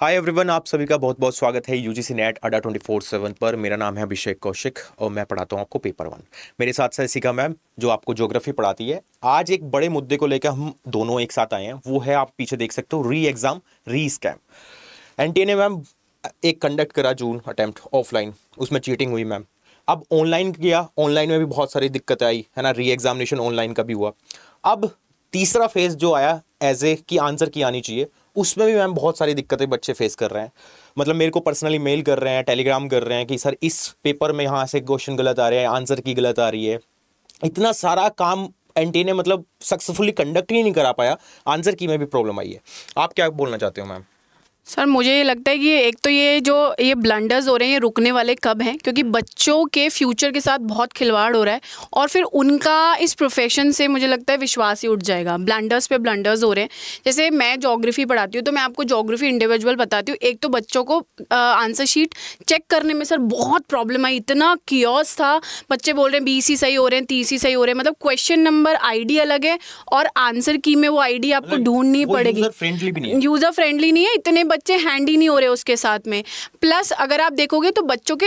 hi everyone आप सभी का बहुत बहुत स्वागत है UGC NET Adda twenty four seven पर मेरा नाम है अभिषेक कौशिक और मैं पढ़ाता हूँ आपको पेपर वन मेरे साथ ससिका मैम जो आपको ज्योग्राफी पढ़ाती है आज एक बड़े मुद्दे को लेकर हम दोनों एक साथ आए हैं वो है आप पीछे देख सकते हो री एग्जाम री स्कैम एन ने मैम एक कंडक्ट करा जून अटैम्प्ट ऑफलाइन उसमें चीटिंग हुई मैम अब ऑनलाइन किया ऑनलाइन में भी बहुत सारी दिक्कतें आई है ना री एग्जामिनेशन ऑनलाइन का भी हुआ अब तीसरा फेज जो आया एज ए की आंसर की आनी चाहिए उसमें भी मैम बहुत सारी दिक्कतें बच्चे फेस कर रहे हैं मतलब मेरे को पर्सनली मेल कर रहे हैं टेलीग्राम कर रहे हैं कि सर इस पेपर में यहाँ से क्वेश्चन गलत आ रहे हैं आंसर की गलत आ रही है इतना सारा काम एन ने मतलब सक्सेसफुली कंडक्ट ही नहीं करा पाया आंसर की में भी प्रॉब्लम आई है आप क्या बोलना चाहते हो मैम सर मुझे ये लगता है कि एक तो ये जो ये ब्लंडर्स हो रहे हैं ये रुकने वाले कब हैं क्योंकि बच्चों के फ्यूचर के साथ बहुत खिलवाड़ हो रहा है और फिर उनका इस प्रोफेशन से मुझे लगता है विश्वास ही उठ जाएगा ब्लंडर्स पे ब्लंडर्स हो रहे हैं जैसे मैं जोग्राफी पढ़ाती हूँ तो मैं आपको जोग्राफी इंडिविजुअल बताती हूँ एक तो बच्चों को आंसर शीट चेक करने में सर बहुत प्रॉब्लम आई इतना क्योस था बच्चे बोल रहे हैं बी ही सही हो रहे हैं तीस सही हो रहे हैं मतलब क्वेश्चन नंबर आई अलग है और आंसर की में वो आई आपको ढूंढनी पड़ेगी यूज़र फ्रेंडली नहीं है इतने बच्चे हैंड ही नहीं हो रहे उसके साथ में प्लस अगर आप देखोगे तो बच्चों के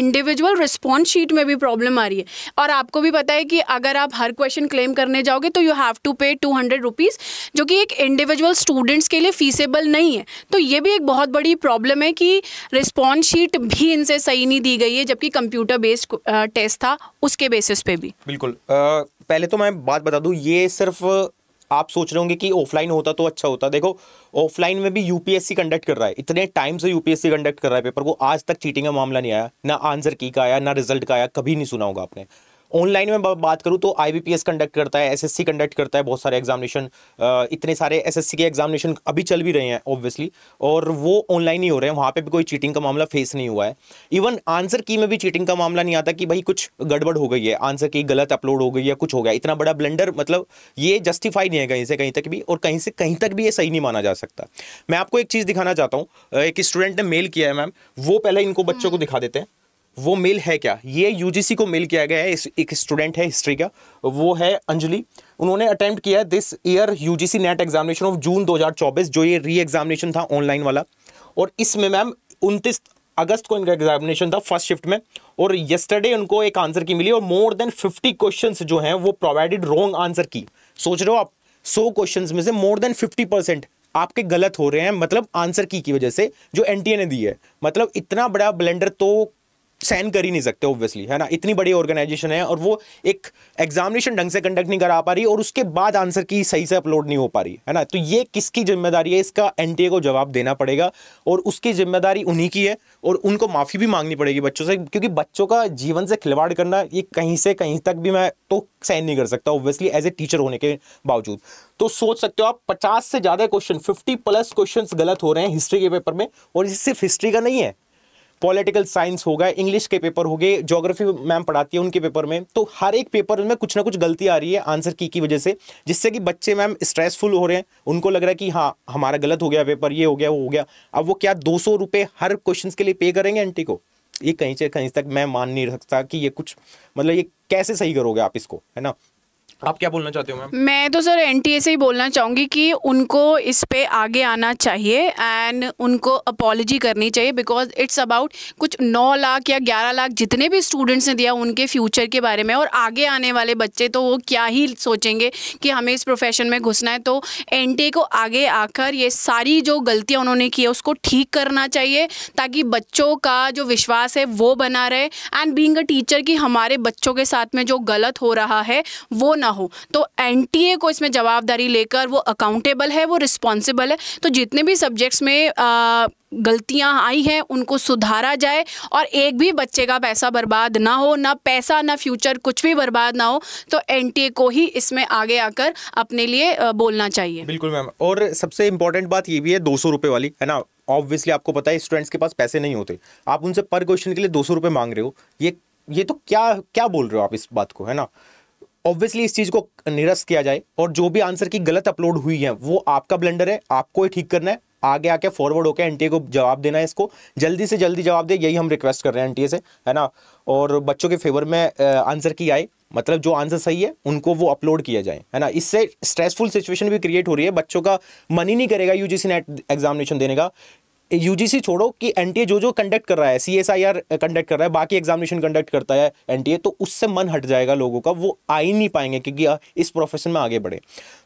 इंडिविजुअल रिस्पॉन्स शीट में भी प्रॉब्लम आ रही है और आपको भी पता है कि अगर आप हर क्वेश्चन क्लेम करने जाओगे तो you have to pay two hundred rupees जो कि एक इंडिविजुअल स्टूडेंट्स के लिए फीसेबल नहीं है तो ये भी एक बहुत बड़ी प्रॉब्लम है कि रिस्पॉन्स शीट भी इनसे सही नहीं दी गई है जबकि कंप्यूटर बेस्ड टेस्ट था उसके बेसिस पे भी बिल्कुल आ, पहले तो मैं बात बता दूँ ये सिर्फ आप सोच रहे होंगे कि ऑफलाइन होता तो अच्छा होता देखो ऑफलाइन में भी यूपीएससी कंडक्ट कर रहा है इतने टाइम से यूपीएससी कंडक्ट कर रहा है पेपर को आज तक चीटिंग का मामला नहीं आया ना आंसर की का आया ना रिजल्ट का आया कभी नहीं सुना होगा आपने ऑनलाइन में बात करूँ तो आई कंडक्ट करता है एस कंडक्ट करता है बहुत सारे एग्जामिनेशन इतने सारे एस के एग्जामिनेशन अभी चल भी रहे हैं ऑब्वियसली और वो ऑनलाइन ही हो रहे हैं वहाँ पे भी कोई चीटिंग का मामला फेस नहीं हुआ है इवन आंसर की में भी चीटिंग का मामला नहीं आता कि भाई कुछ गड़बड़ हो गई है आंसर की गलत अपलोड हो गई या कुछ हो गया इतना बड़ा ब्लेंडर मतलब ये जस्टिफाई नहीं है कहीं से कहीं तक भी और कहीं से कहीं तक भी ये सही नहीं माना जा सकता मैं आपको एक चीज़ दिखाना चाहता हूँ एक स्टूडेंट ने मेल किया है मैम वो पहले इनको बच्चों को दिखा देते हैं वो मेल है क्या ये यूजीसी को मेल किया गया है इस, एक स्टूडेंट है हिस्ट्री का वो है अंजलि उन्होंने अटेम्प्ट किया है this year UGC NET examination of June 2024 जो ये री एग्जामिनेशन था ऑनलाइन वाला और इसमें मैम 29 अगस्त को इनका एग्जामिनेशन था फर्स्ट शिफ्ट में और येस्टरडे उनको एक आंसर की मिली और मोर देन फिफ्टी क्वेश्चन जो हैं वो प्रोवाइडेड रॉन्ग आंसर की सोच रहे हो आप सौ क्वेश्चन में से मोर देन फिफ्टी आपके गलत हो रहे हैं मतलब आंसर की की वजह से जो एनटीए ने दी है मतलब इतना बड़ा ब्लेंडर तो सहन कर ही नहीं सकते ऑब्वियसली है ना इतनी बड़ी ऑर्गेनाइजेशन है और वो एक एग्जामिनेशन ढंग से कंडक्ट नहीं करा पा रही और उसके बाद आंसर की सही से अपलोड नहीं हो पा रही है ना तो ये किसकी जिम्मेदारी है इसका एन को जवाब देना पड़ेगा और उसकी जिम्मेदारी उन्हीं की है और उनको माफ़ी भी मांगनी पड़ेगी बच्चों से क्योंकि बच्चों का जीवन से खिलवाड़ करना ये कहीं से कहीं तक भी मैं तो सहन नहीं कर सकता ऑब्वियसली एज ए टीचर होने के बावजूद तो सोच सकते हो आप पचास से ज़्यादा क्वेश्चन फिफ्टी प्लस क्वेश्चन गलत हो रहे हैं हिस्ट्री के पेपर में और ये सिर्फ हिस्ट्री का नहीं है पॉलिटिकल साइंस होगा इंग्लिश के पेपर हो गए जोग्राफी मैम पढ़ाती है उनके पेपर में तो हर एक पेपर में कुछ ना कुछ गलती आ रही है आंसर की की वजह से जिससे कि बच्चे मैम स्ट्रेसफुल हो रहे हैं उनको लग रहा है कि हाँ हमारा गलत हो गया पेपर ये हो गया वो हो गया अब वो क्या दो सौ हर क्वेश्चन के लिए पे करेंगे एंटी को ये कहीं से कहीं तक मैं मान नहीं सकता कि ये कुछ मतलब ये कैसे सही करोगे आप इसको है ना आप क्या बोलना चाहते हो मैम मैं तो सर एन से ही बोलना चाहूँगी कि उनको इस पे आगे आना चाहिए एंड उनको अपॉलोजी करनी चाहिए बिकॉज इट्स अबाउट कुछ 9 लाख या 11 लाख जितने भी स्टूडेंट्स ने दिया उनके फ्यूचर के बारे में और आगे आने वाले बच्चे तो वो क्या ही सोचेंगे कि हमें इस प्रोफेशन में घुसना है तो एन को आगे आकर ये सारी जो गलतियाँ उन्होंने की है उसको ठीक करना चाहिए ताकि बच्चों का जो विश्वास है वो बना रहे एंड बींग अ टीचर कि हमारे बच्चों के साथ में जो गलत हो रहा है वो ना ना हो तो एन को इसमें जवाबदारी लेकर वो अकाउंटेबल है वो रिस्पॉन्सिबल है तो जितने भी सब्जेक्ट्स में आ, गलतियां आई हैं उनको सुधारा जाए और एक भी बच्चे का पैसा बर्बाद ना हो ना पैसा ना फ्यूचर कुछ भी बर्बाद ना हो तो एन को ही इसमें आगे आकर अपने लिए बोलना चाहिए बिल्कुल मैम और सबसे इम्पोर्टेंट बात ये भी है दो सौ वाली है ना ऑब्वियसली आपको पता है स्टूडेंट्स के पास पैसे नहीं होते आप उनसे पर क्वेश्चन के लिए दो सौ मांग रहे हो ये ये तो क्या क्या बोल रहे हो आप इस बात को है ना ऑब्वियसली इस चीज़ को निरस्त किया जाए और जो भी आंसर की गलत अपलोड हुई है वो आपका ब्लेंडर है आपको ही ठीक करना है आगे आके फॉरवर्ड होकर एनटीए को जवाब देना है इसको जल्दी से जल्दी जवाब दे यही हम रिक्वेस्ट कर रहे हैं एनटीए से है ना और बच्चों के फेवर में आंसर की आए मतलब जो आंसर सही है उनको वो अपलोड किया जाए है ना इससे स्ट्रेसफुल सिचुएशन भी क्रिएट हो रही है बच्चों का मन ही नहीं करेगा यूजीसी नेट एग्जामिनेशन देने का यूजीसी छोड़ो कि एनटीए जो जो कंडक्ट कर रहा है सीएसआईआर कंडक्ट कर रहा है बाकी एग्जामिनेशन कंडक्ट करता है एनटीए तो उससे मन हट जाएगा लोगों का वो आ ही नहीं पाएंगे क्योंकि इस प्रोफेशन में आगे बढ़े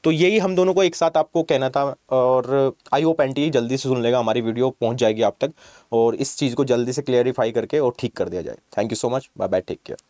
तो यही हम दोनों को एक साथ आपको कहना था और आई होप एन जल्दी से सुन लेगा हमारी वीडियो पहुँच जाएगी आप तक और इस चीज़ को जल्दी से क्लियरिफाई करके और ठीक कर दिया जाए thank you so much bye bye take care